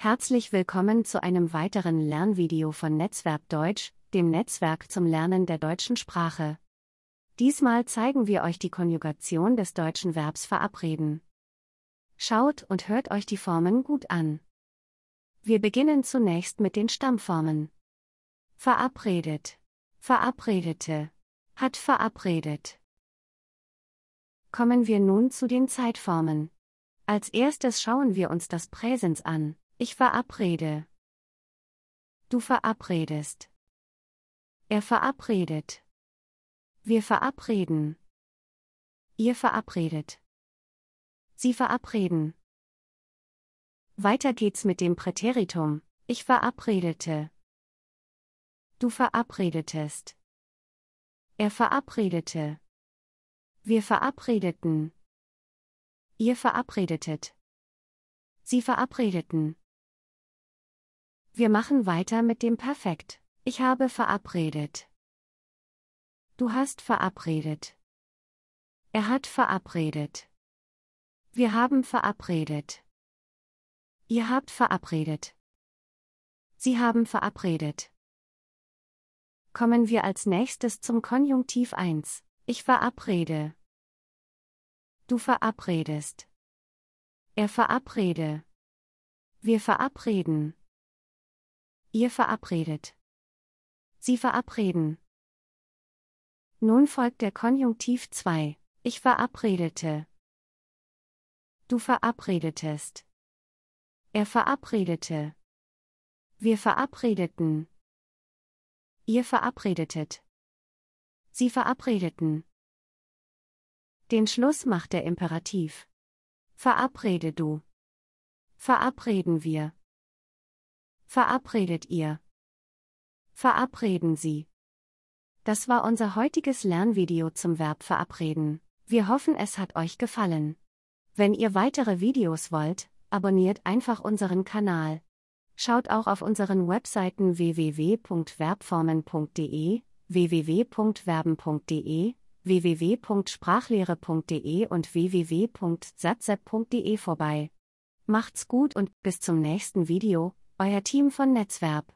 Herzlich willkommen zu einem weiteren Lernvideo von Netzwerk Deutsch, dem Netzwerk zum Lernen der deutschen Sprache. Diesmal zeigen wir euch die Konjugation des deutschen Verbs verabreden. Schaut und hört euch die Formen gut an. Wir beginnen zunächst mit den Stammformen. Verabredet. Verabredete. Hat verabredet. Kommen wir nun zu den Zeitformen. Als erstes schauen wir uns das Präsens an. Ich verabrede. Du verabredest. Er verabredet. Wir verabreden. Ihr verabredet. Sie verabreden. Weiter geht's mit dem Präteritum. Ich verabredete. Du verabredetest. Er verabredete. Wir verabredeten. Ihr verabredetet. Sie verabredeten. Wir machen weiter mit dem Perfekt. Ich habe verabredet. Du hast verabredet. Er hat verabredet. Wir haben verabredet. Ihr habt verabredet. Sie haben verabredet. Kommen wir als nächstes zum Konjunktiv 1. Ich verabrede. Du verabredest. Er verabrede. Wir verabreden. Ihr verabredet. Sie verabreden. Nun folgt der Konjunktiv 2. Ich verabredete. Du verabredetest. Er verabredete. Wir verabredeten. Ihr verabredetet. Sie verabredeten. Den Schluss macht der Imperativ. Verabrede du. Verabreden wir. Verabredet ihr. Verabreden Sie. Das war unser heutiges Lernvideo zum Verb verabreden. Wir hoffen, es hat euch gefallen. Wenn ihr weitere Videos wollt, abonniert einfach unseren Kanal. Schaut auch auf unseren Webseiten www.verbformen.de, www.verben.de, www.sprachlehre.de und www.satzep.de vorbei. Macht's gut und bis zum nächsten Video euer Team von Netzwerk.